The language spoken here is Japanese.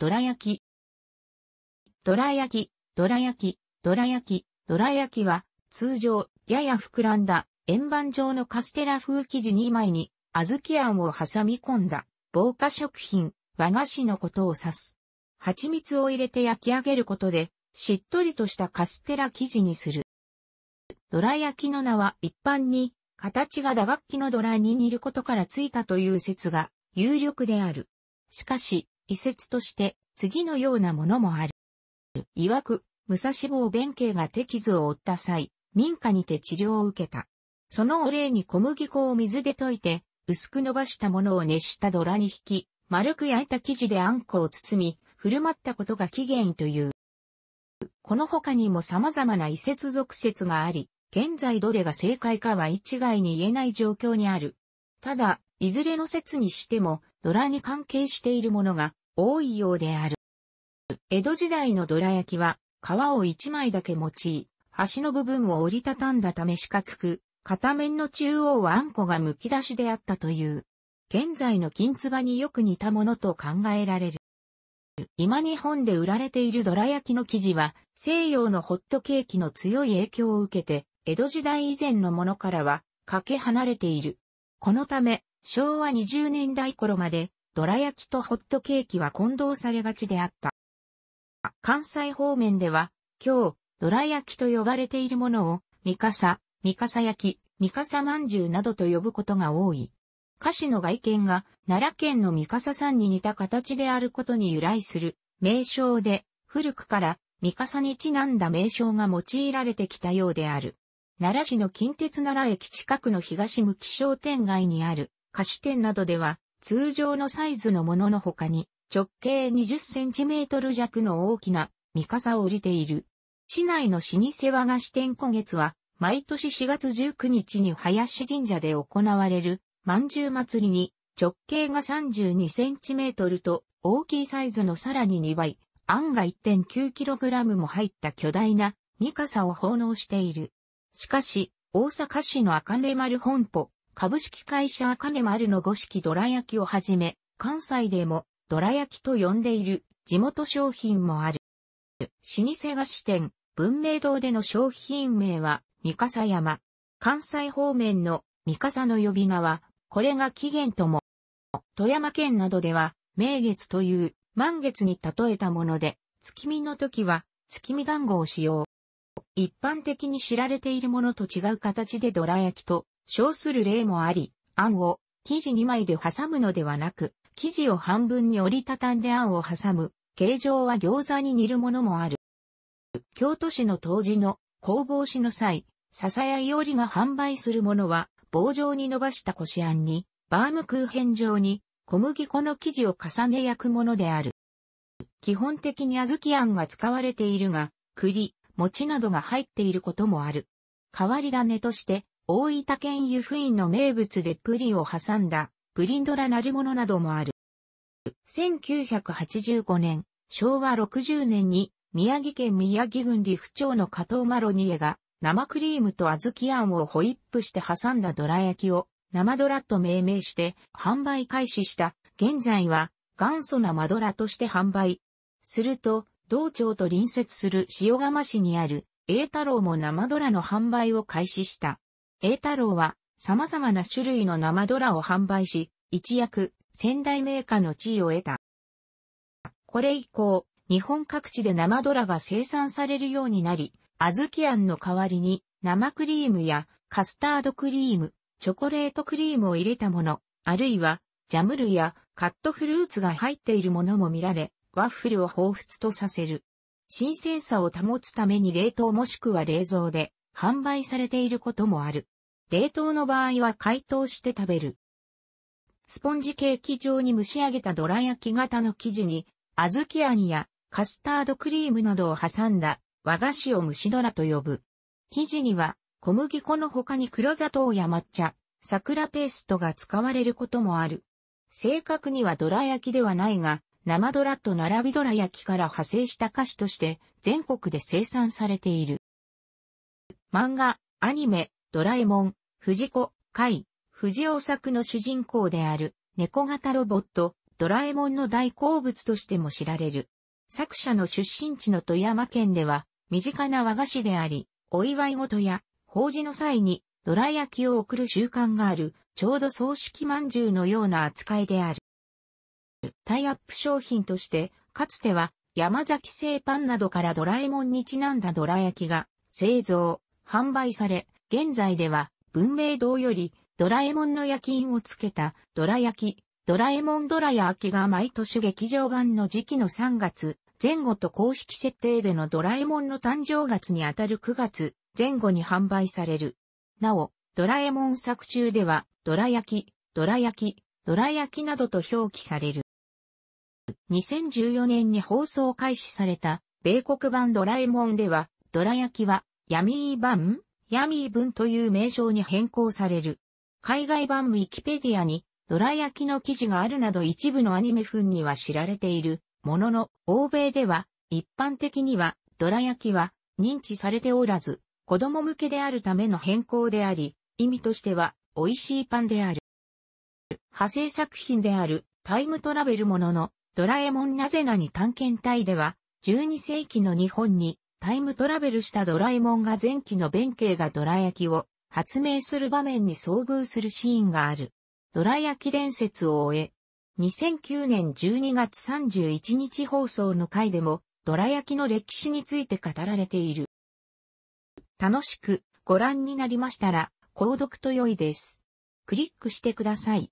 どら焼き。どら焼き、どら焼き、どら焼き、どら焼きは、通常、やや膨らんだ、円盤状のカステラ風生地2枚に、小豆あんを挟み込んだ、防火食品、和菓子のことを指す。蜂蜜を入れて焼き上げることで、しっとりとしたカステラ生地にする。どら焼きの名は一般に、形が打楽器のドラに似ることからついたという説が有力である。しかし、遺説として次のようなものもある。曰く、武蔵坊弁慶が手傷を負った際、民家にて治療を受けた。そのお礼に小麦粉を水で溶いて、薄く伸ばしたものを熱したドラに引き、丸く焼いた生地であんこを包み、振る舞ったことが起源という。この他にも様々な遺説属説があり、現在どれが正解かは一概に言えない状況にある。ただ、いずれの説にしても、ドラに関係しているものが多いようである。江戸時代のどら焼きは、皮を一枚だけ用い、端の部分を折りたたんだため四角く、片面の中央はあんこが剥き出しであったという。現在の金つばによく似たものと考えられる。今日本で売られているどら焼きの生地は、西洋のホットケーキの強い影響を受けて、江戸時代以前のものからは、かけ離れている。このため、昭和20年代頃まで、どら焼きとホットケーキは混同されがちであった。関西方面では、今日、どら焼きと呼ばれているものを、三笠、三笠焼き、三笠饅まんじゅうなどと呼ぶことが多い。菓子の外見が奈良県の三笠山に似た形であることに由来する名称で、古くから三笠にちなんだ名称が用いられてきたようである。奈良市の近鉄奈良駅近くの東向き商店街にある菓子店などでは通常のサイズのものの他に、直径 20cm 弱の大きな三笠を降りている。市内の老舗和菓子店今月は、毎年4月19日に林神社で行われる、饅頭祭りに、直径が 32cm と大きいサイズのさらに2倍、案外 1.9kg も入った巨大な三笠を奉納している。しかし、大阪市の赤根丸本舗、株式会社金丸の五色どら焼きをはじめ、関西でもどら焼きと呼んでいる地元商品もある。老舗菓子店、文明堂での商品名は、三笠山。関西方面の三笠の呼び名は、これが起源とも。富山県などでは、名月という満月に例えたもので、月見の時は月見団子を使用。一般的に知られているものと違う形でどら焼きと称する例もあり、餡を生地2枚で挟むのではなく、生地を半分に折りたたんで餡を挟む、形状は餃子に似るものもある。京都市の当時の工房市の際、笹やいおりが販売するものは、棒状に伸ばしたこしあんに、バームクーヘン状に小麦粉の生地を重ね焼くものである。基本的に小豆あんが使われているが、栗、餅などが入っていることもある。変わり種として、大分県湯布院の名物でプリンを挟んだ、プリンドラなるものなどもある。1985年、昭和60年に、宮城県宮城郡利府町の加藤マロニエが、生クリームと小豆あんをホイップして挟んだドラ焼きを、生ドラと命名して、販売開始した。現在は、元祖生ドラとして販売。すると、道庁と隣接する塩釜市にある、栄太郎も生ドラの販売を開始した。栄太郎は様々な種類の生ドラを販売し、一躍、仙台メーカーの地位を得た。これ以降、日本各地で生ドラが生産されるようになり、小豆あんの代わりに生クリームやカスタードクリーム、チョコレートクリームを入れたもの、あるいはジャム類やカットフルーツが入っているものも見られ、ワッフルを彷彿とさせる。新鮮さを保つために冷凍もしくは冷蔵で販売されていることもある。冷凍の場合は解凍して食べる。スポンジケーキ状に蒸し上げたどら焼き型の生地に、小豆あんやカスタードクリームなどを挟んだ和菓子を蒸しドラと呼ぶ。生地には小麦粉の他に黒砂糖や抹茶、桜ペーストが使われることもある。正確にはどら焼きではないが、生ドラと並びどら焼きから派生した菓子として全国で生産されている。漫画、アニメ、ドラえもん、藤子、海、藤尾作の主人公である、猫型ロボット、ドラえもんの大好物としても知られる。作者の出身地の富山県では、身近な和菓子であり、お祝い事や、法事の際に、ドラ焼きを送る習慣がある、ちょうど葬式饅頭のような扱いである。タイアップ商品として、かつては、山崎製パンなどからドラえもんにちなんだドラ焼きが製造、販売され、現在では文明堂よりドラえもんの焼き印をつけたドラ焼き、ドラえもんドラや秋が毎年劇場版の時期の3月前後と公式設定でのドラえもんの誕生月にあたる9月前後に販売される。なお、ドラえもん作中ではドラ焼き、ドラ焼き、ドラ焼きなどと表記される。2014年に放送開始された米国版ドラえもんではドラ焼きは、ヤミー版ヤミー文という名称に変更される。海外版ウィキペディアに、ドラ焼きの記事があるなど一部のアニメンには知られている、ものの、欧米では、一般的には、ドラ焼きは、認知されておらず、子供向けであるための変更であり、意味としては、美味しいパンである。派生作品である、タイムトラベルものの、ドラえもんなぜなに探検隊では、12世紀の日本にタイムトラベルしたドラえもんが前期の弁慶がドラ焼きを発明する場面に遭遇するシーンがある。ドラ焼き伝説を終え、2009年12月31日放送の回でも、ドラ焼きの歴史について語られている。楽しくご覧になりましたら、購読と良いです。クリックしてください。